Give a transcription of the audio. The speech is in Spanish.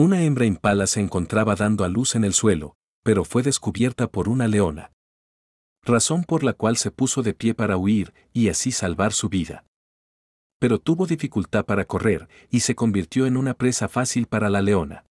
Una hembra impala se encontraba dando a luz en el suelo, pero fue descubierta por una leona. Razón por la cual se puso de pie para huir y así salvar su vida. Pero tuvo dificultad para correr y se convirtió en una presa fácil para la leona.